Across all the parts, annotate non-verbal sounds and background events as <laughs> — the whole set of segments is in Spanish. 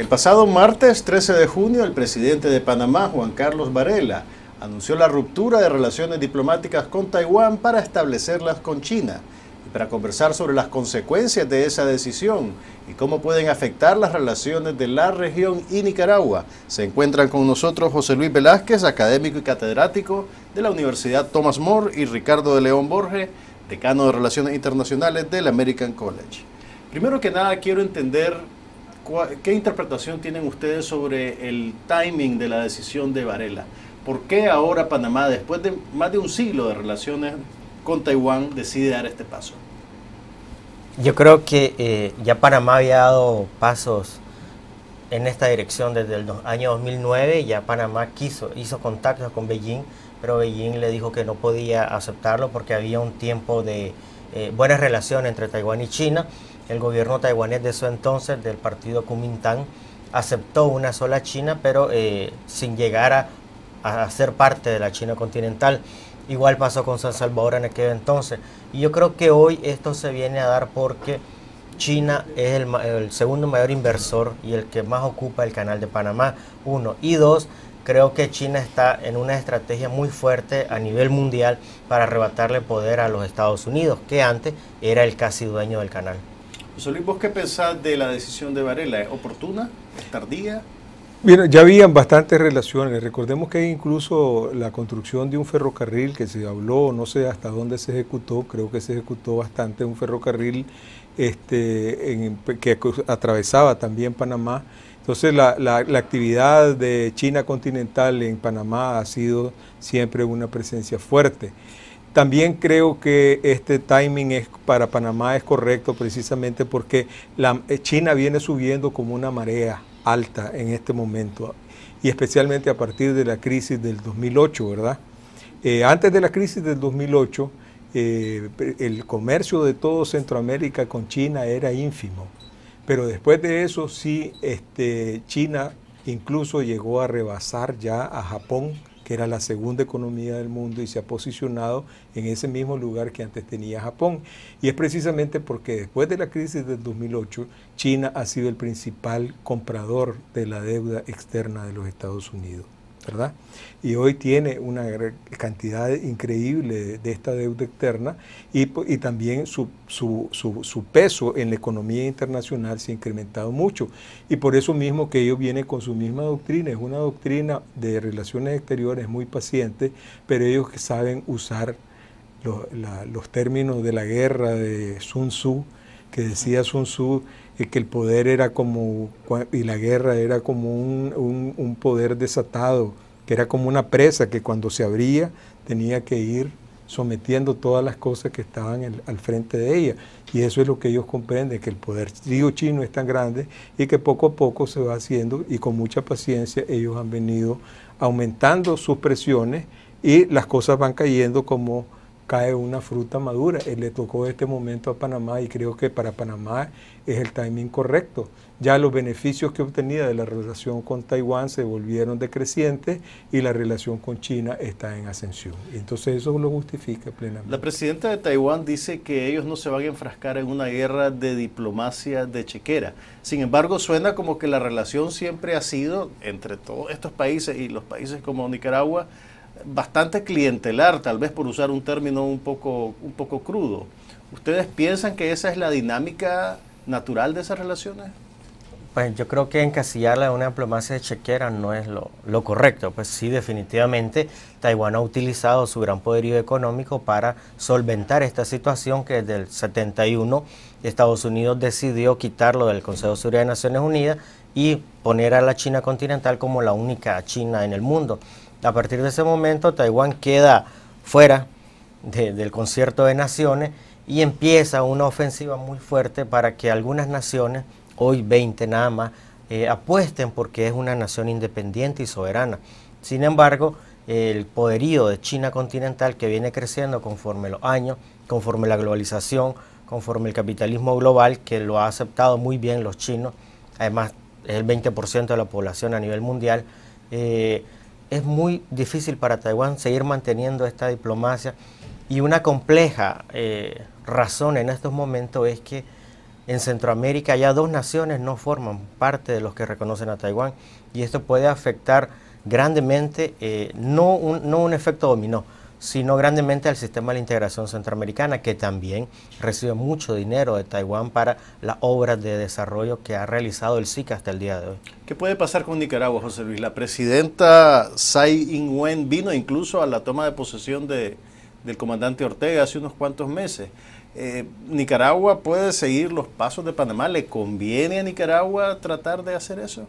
El pasado martes 13 de junio, el presidente de Panamá, Juan Carlos Varela, anunció la ruptura de relaciones diplomáticas con Taiwán para establecerlas con China y para conversar sobre las consecuencias de esa decisión y cómo pueden afectar las relaciones de la región y Nicaragua. Se encuentran con nosotros José Luis Velázquez, académico y catedrático de la Universidad Thomas More y Ricardo de León Borges, decano de Relaciones Internacionales del American College. Primero que nada quiero entender ¿Qué interpretación tienen ustedes sobre el timing de la decisión de Varela? ¿Por qué ahora Panamá, después de más de un siglo de relaciones con Taiwán, decide dar este paso? Yo creo que eh, ya Panamá había dado pasos en esta dirección desde el año 2009. Ya Panamá quiso, hizo contactos con Beijing, pero Beijing le dijo que no podía aceptarlo porque había un tiempo de eh, buenas relaciones entre Taiwán y China el gobierno taiwanés de su entonces, del partido Kuomintang, aceptó una sola China, pero eh, sin llegar a, ser parte de la China continental. Igual pasó con San Salvador en aquel entonces. Y yo creo que hoy esto se viene a dar porque China es el segundo mayor inversor y el que más ocupa el canal de Panamá, uno. Y dos, creo que China está en una estrategia muy fuerte a nivel mundial para arrebatarle poder a los Estados Unidos, que antes era el casi dueño del canal. Luis, ¿vos qué pensás de la decisión de Varela? ¿Es oportuna? ¿Es tardía? Bueno, ya habían bastantes relaciones. Recordemos que incluso la construcción de un ferrocarril que se habló, no sé hasta dónde se ejecutó, creo que se ejecutó bastante, un ferrocarril este, que atravesaba también Panamá. Entonces la, la, la, actividad de China continental en Panamá ha sido siempre una presencia fuerte. También creo que este timing es, para Panamá es correcto precisamente porque eh, China viene subiendo como una marea alta en este momento y especialmente a partir de la crisis del 2008, ¿verdad? Eh, antes de la crisis del 2008, eh, el comercio de todo Centroamérica con China era ínfimo, pero después de eso sí, este, China incluso llegó a rebasar ya a Japón era la segunda economía del mundo y se ha posicionado en ese mismo lugar que antes tenía Japón. Y es precisamente porque después de la crisis del 2008, China ha sido el principal comprador de la deuda externa de los Estados Unidos. ¿verdad? Y hoy tiene una cantidad increíble de, esta deuda externa y, también su, peso en la economía internacional se ha incrementado mucho. Y por eso mismo que ellos vienen con su misma doctrina, es una doctrina de relaciones exteriores muy paciente, pero ellos saben usar los, los términos de la guerra de Sun Tzu, que decía Sun Tzu eh, que el poder era como, y la guerra era como un, poder desatado, que era como una presa que cuando se abría tenía que ir sometiendo todas las cosas que estaban al frente de ella. Y eso es lo que ellos comprenden, que el poder río chino es tan grande y que poco a poco se va haciendo y con mucha paciencia ellos han venido aumentando sus presiones y las cosas van cayendo como cae una fruta madura. Eh, le tocó este momento a Panamá y creo que para Panamá es el timing correcto. Ya los beneficios que obtenía de la relación con Taiwán se volvieron decrecientes y la relación con China está en ascensión. Entonces eso lo justifica plenamente. La presidenta de Taiwán dice que ellos no se van a enfrascar en una guerra de diplomacia de chequera. Sin embargo, suena como que la relación siempre ha sido entre todos estos países y los países como Nicaragua bastante clientelar, tal vez por usar un término un poco, un poco crudo. ¿Ustedes piensan que esa es la dinámica natural de esas relaciones? Pues yo creo que encasillarla en una diplomacia de chequera no es lo, lo, correcto. Pues sí, definitivamente Taiwán ha utilizado su gran poderío económico para solventar esta situación que desde el 71 Estados Unidos decidió quitarlo del Consejo de Seguridad de Naciones Unidas y poner a la China continental como la única China en el mundo. A partir de ese momento, Taiwán queda fuera del concierto de naciones y empieza una ofensiva muy fuerte para que algunas naciones, hoy 20 nada más, eh, apuesten porque es una nación independiente y soberana. Sin embargo, el poderío de China continental que viene creciendo conforme los años, conforme la globalización, conforme el capitalismo global, que lo ha aceptado muy bien los chinos, además es el 20% de la población a nivel mundial, eh, es muy difícil para Taiwán seguir manteniendo esta diplomacia y una compleja eh, razón en estos momentos es que en Centroamérica ya dos naciones no forman parte de los que reconocen a Taiwán y esto puede afectar grandemente, eh, no un efecto dominó, sino grandemente al sistema de la integración centroamericana, que también recibe mucho dinero de Taiwán para las obras de desarrollo que ha realizado el SICA hasta el día de hoy. ¿Qué puede pasar con Nicaragua, José Luis? La presidenta Tsai Ing-wen vino incluso a la toma de posesión de, del comandante Ortega hace unos cuantos meses. Eh, Nicaragua puede seguir los pasos de Panamá. ¿Le conviene a Nicaragua tratar de hacer eso?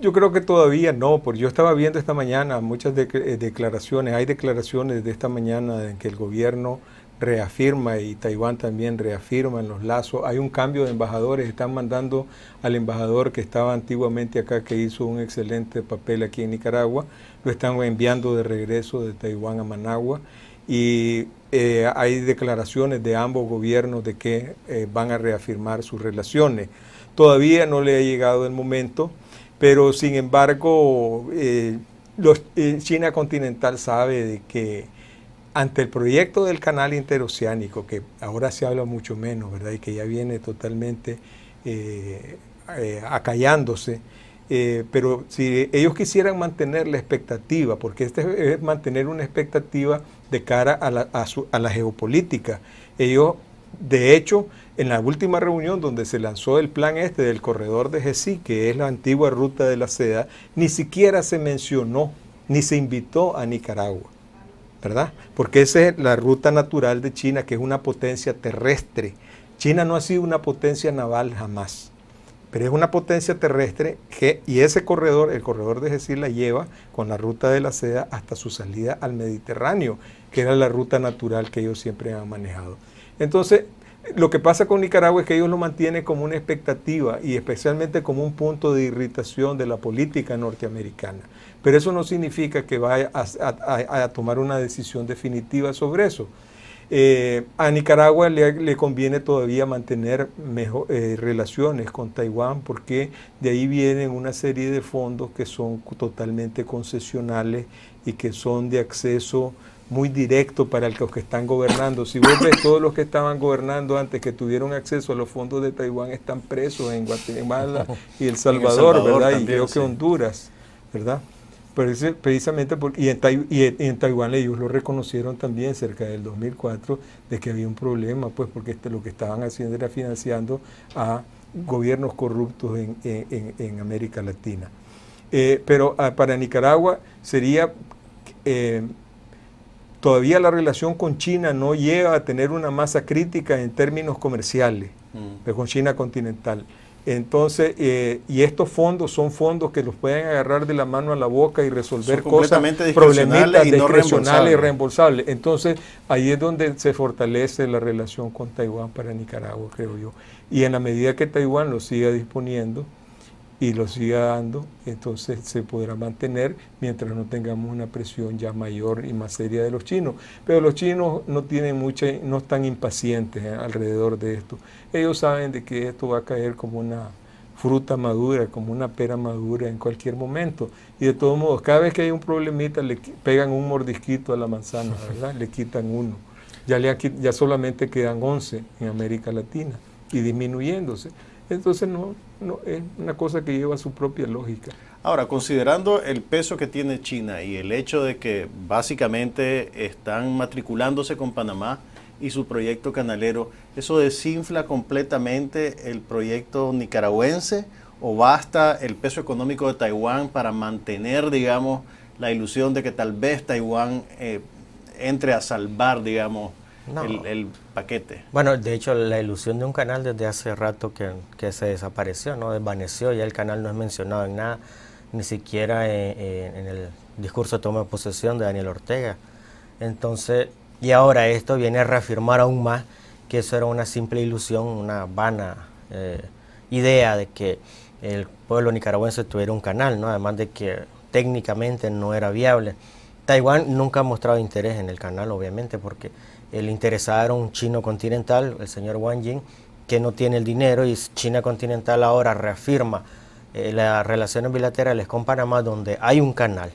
Yo creo que todavía no, porque yo estaba viendo esta mañana muchas eh, declaraciones, hay declaraciones de esta mañana en que el gobierno reafirma y Taiwán también reafirma en los lazos, hay un cambio de embajadores, están mandando al embajador que estaba antiguamente acá, que hizo un excelente papel aquí en Nicaragua, lo están enviando de regreso de Taiwán a Managua y eh, hay declaraciones de ambos gobiernos de que eh, van a reafirmar sus relaciones. Todavía no le ha llegado el momento pero sin embargo eh, los, eh, China continental sabe de que ante el proyecto del canal interoceánico, que ahora se habla mucho menos, ¿verdad? Y que ya viene totalmente eh, acallándose, pero si ellos quisieran mantener la expectativa, porque este es mantener una expectativa de cara a la, a la geopolítica, ellos de hecho, en la última reunión donde se lanzó el plan este del corredor de Jesi, que es la antigua ruta de la seda, ni siquiera se mencionó ni se invitó a Nicaragua, ¿verdad? Porque esa es la ruta natural de China, que es una potencia terrestre. China no ha sido una potencia naval jamás, pero es una potencia terrestre y ese corredor, el corredor de Jesús, la lleva con la ruta de la seda hasta su salida al Mediterráneo, que era la ruta natural que ellos siempre han manejado. Entonces, lo que pasa con Nicaragua es que ellos lo mantienen como una expectativa y especialmente como un punto de irritación de la política norteamericana. Pero eso no significa que vaya a, tomar una decisión definitiva sobre eso. Eh, a Nicaragua le, conviene todavía mantener eh, relaciones con Taiwán porque de ahí vienen una serie de fondos que son totalmente concesionales y que son de acceso muy directo para los que están gobernando. Si vos ves, todos los que estaban gobernando antes, que tuvieron acceso a los fondos de Taiwán, están presos en Guatemala <laughs> y El Salvador, ¿verdad? y creo que Honduras, ¿verdad? Pero precisamente porque, y en, Taiwán ellos lo reconocieron también cerca del 2004 de que había un problema, pues porque este, lo que estaban haciendo era financiando a gobiernos corruptos en, América Latina. Eh, pero ah, para Nicaragua sería... Eh, todavía la relación con China no lleva a tener una masa crítica en términos comerciales, mm. con China continental. Entonces, eh, y estos fondos son fondos que los pueden agarrar de la mano a la boca y resolver cosas problemáticas, y no y reembolsables. Entonces, ahí es donde se fortalece la relación con Taiwán para Nicaragua, creo yo. Y en la medida que Taiwán lo siga disponiendo, y lo siga dando, entonces se podrá mantener mientras no tengamos una presión ya mayor y más seria de los chinos. Pero los chinos no tienen mucha, no están impacientes eh, alrededor de esto. Ellos saben de que esto va a caer como una fruta madura, como una pera madura en cualquier momento. Y de todos modos, cada vez que hay un problemita, le pegan un mordisquito a la manzana, <laughs> ¿verdad? le quitan uno. Ya, le, ya solamente quedan 11 en América Latina y disminuyéndose. Entonces no, es una cosa que lleva su propia lógica. Ahora, considerando el peso que tiene China y el hecho de que básicamente están matriculándose con Panamá y su proyecto canalero, ¿eso desinfla completamente el proyecto nicaragüense o basta el peso económico de Taiwán para mantener, digamos, la ilusión de que tal vez Taiwán eh, entre a salvar, digamos, el, paquete. Bueno, de hecho, la ilusión de un canal desde hace rato que, se desapareció, ¿no? Desvaneció, ya el canal no es mencionado en nada, ni siquiera en, el discurso de toma de posesión de Daniel Ortega. Entonces, y ahora esto viene a reafirmar aún más que eso era una simple ilusión, una vana eh, idea de que el pueblo nicaragüense tuviera un canal, ¿no? Además de que técnicamente no era viable. Taiwán nunca ha mostrado interés en el canal, obviamente, porque el interesado era un chino continental, el señor Wang Jing, que no tiene el dinero y China continental ahora reafirma eh, las relaciones bilaterales con Panamá donde hay un canal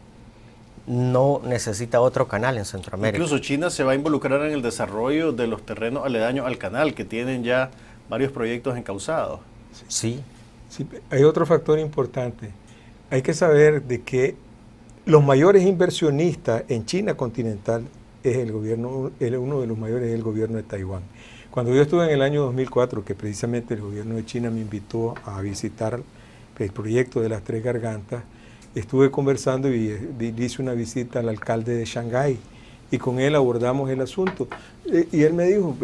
no necesita otro canal en Centroamérica. Incluso China se va a involucrar en el desarrollo de los terrenos aledaños al canal, que tienen ya varios proyectos encausados. Sí. sí. Hay otro factor importante. Hay que saber de que los mayores inversionistas en China continental es el gobierno, uno de los mayores es el gobierno de Taiwán. Cuando yo estuve en el año 2004, que precisamente el gobierno de China me invitó a visitar el proyecto de las Tres Gargantas, estuve conversando y, eh, hice una visita al alcalde de Shanghái y con él abordamos el asunto. Eh, y él me dijo,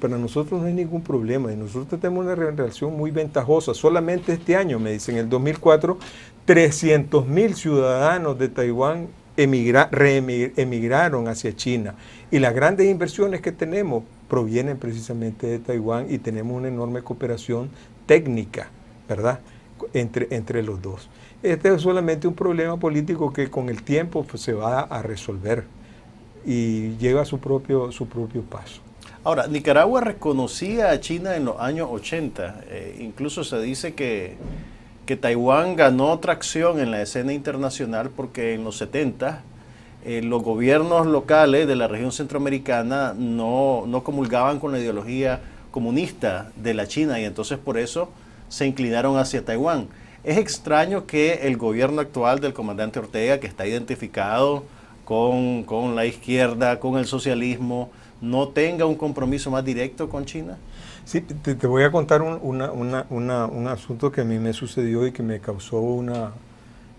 para nosotros no es ningún problema, y nosotros tenemos una relación muy ventajosa. Solamente este año, me dicen, en el 2004, 300 mil ciudadanos de Taiwán emigraron hacia China. Y las grandes inversiones que tenemos provienen precisamente de Taiwán y tenemos una enorme cooperación técnica, ¿verdad? Entre, entre los dos. Este es solamente un problema político que con el tiempo pues, se va a resolver y lleva su propio, su propio paso. Ahora, Nicaragua reconocía a China en los años 80, eh, incluso se dice que que Taiwán ganó tracción en la escena internacional porque en los 70 eh, los gobiernos locales de la región centroamericana no, comulgaban con la ideología comunista de la China y entonces por eso se inclinaron hacia Taiwán. Es extraño que el gobierno actual del comandante Ortega, que está identificado con la izquierda, con el socialismo, no tenga un compromiso más directo con China. Sí, te, voy a contar un, una, una, un, asunto que a mí me sucedió y que me causó una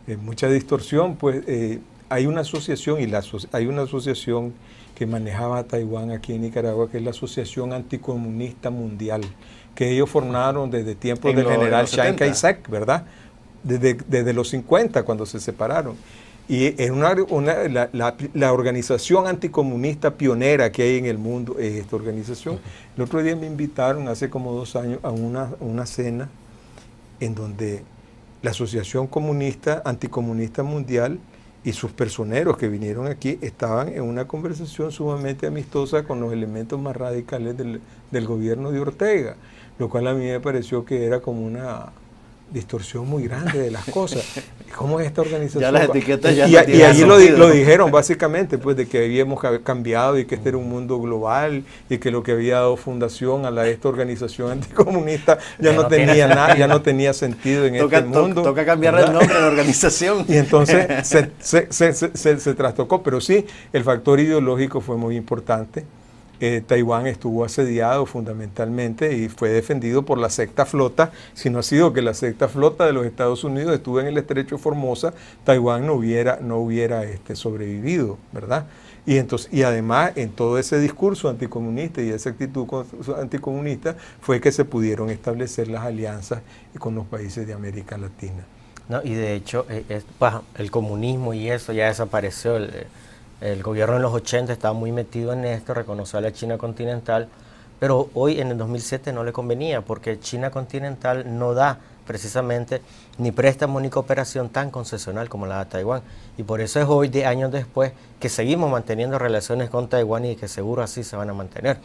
eh, mucha distorsión. Pues eh, hay una asociación y la, hay una asociación que manejaba Taiwán aquí en Nicaragua, que es la Asociación Anticomunista Mundial, que ellos formaron desde tiempos del general Chiang Kai-shek, ¿verdad? Desde, desde los 50, cuando se separaron. Y es una, la, organización anticomunista pionera que hay en el mundo es esta organización. El otro día me invitaron, hace como dos años, a una, una cena en donde la Asociación Comunista, Anticomunista Mundial y sus personeros que vinieron aquí estaban en una conversación sumamente amistosa con los elementos más radicales del gobierno de Ortega, lo cual a mí me pareció que era como una distorsión muy grande de las cosas. <laughs> ¿Cómo es esta organización? Ya las etiquetas ya y, lo, lo, dijeron básicamente, pues de que habíamos cambiado y que este era un mundo global y que lo que había dado fundación a la, esta organización <laughs> anticomunista ya, no, tenía nada, ya no tenía sentido en este mundo. Toca cambiar el nombre de la organización. <laughs> Y entonces se, se, se, se trastocó, pero sí, el factor ideológico fue muy importante. Eh, Taiwán estuvo asediado fundamentalmente y fue defendido por la sexta flota. Si no ha sido que la sexta flota de los Estados Unidos estuvo en el estrecho Formosa, Taiwán no hubiera, no hubiera este, sobrevivido, ¿verdad? Y, entonces, y además, en todo ese discurso anticomunista y esa actitud anticomunista fue que se pudieron establecer las alianzas con los países de América Latina. No, y de hecho, eh, el comunismo y eso ya desapareció. El, eh, el gobierno en los 80 estaba muy metido en esto, reconoció a la China continental, pero hoy en el 2007 no le convenía porque China continental no da precisamente ni préstamo ni cooperación tan concesional como la de Taiwán. Y por eso es hoy, de años después, que seguimos manteniendo relaciones con Taiwán y que seguro así se van a mantener.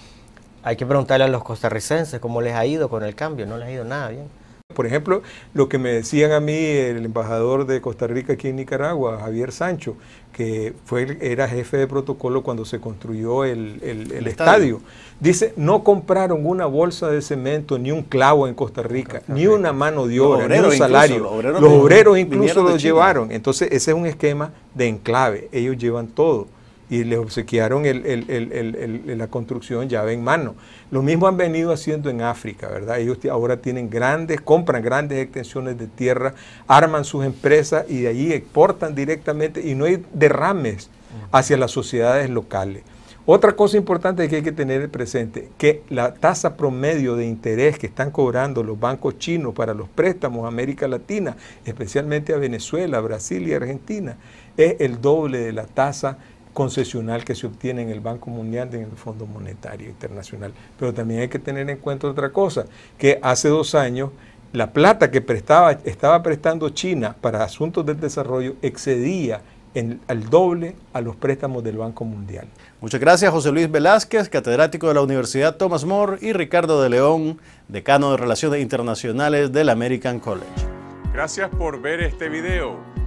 Hay que preguntarle a los costarricenses cómo les ha ido con el cambio, no les ha ido nada bien. Por ejemplo, lo que me decían a mí el embajador de Costa Rica aquí en Nicaragua, Javier Sancho, que fue, era jefe de protocolo cuando se construyó el, estadio. dice, no compraron una bolsa de cemento, ni un clavo en Costa Rica, ni una mano de obra, ni un salario. los obreros, los obreros incluso los llevaron. Entonces, ese es un esquema de enclave, ellos llevan todo y les obsequiaron la construcción llave en mano. Lo mismo han venido haciendo en África, ¿verdad? Ellos ahora tienen grandes, compran grandes extensiones de tierra, arman sus empresas y de ahí exportan directamente y no hay derrames hacia las sociedades locales. Otra cosa importante que hay que tener presente, que la tasa promedio de interés que están cobrando los bancos chinos para los préstamos a América Latina, especialmente a Venezuela, Brasil y Argentina, es el doble de la tasa concesional que se obtiene en el Banco Mundial en el Fondo Monetario Internacional. Pero también hay que tener en cuenta otra cosa, que hace dos años la plata que prestaba, estaba prestando China para asuntos del desarrollo excedía en, al doble a los préstamos del Banco Mundial. Muchas gracias José Luis Velázquez, catedrático de la Universidad Thomas More, y Ricardo de León, decano de Relaciones Internacionales del American College. Gracias por ver este video.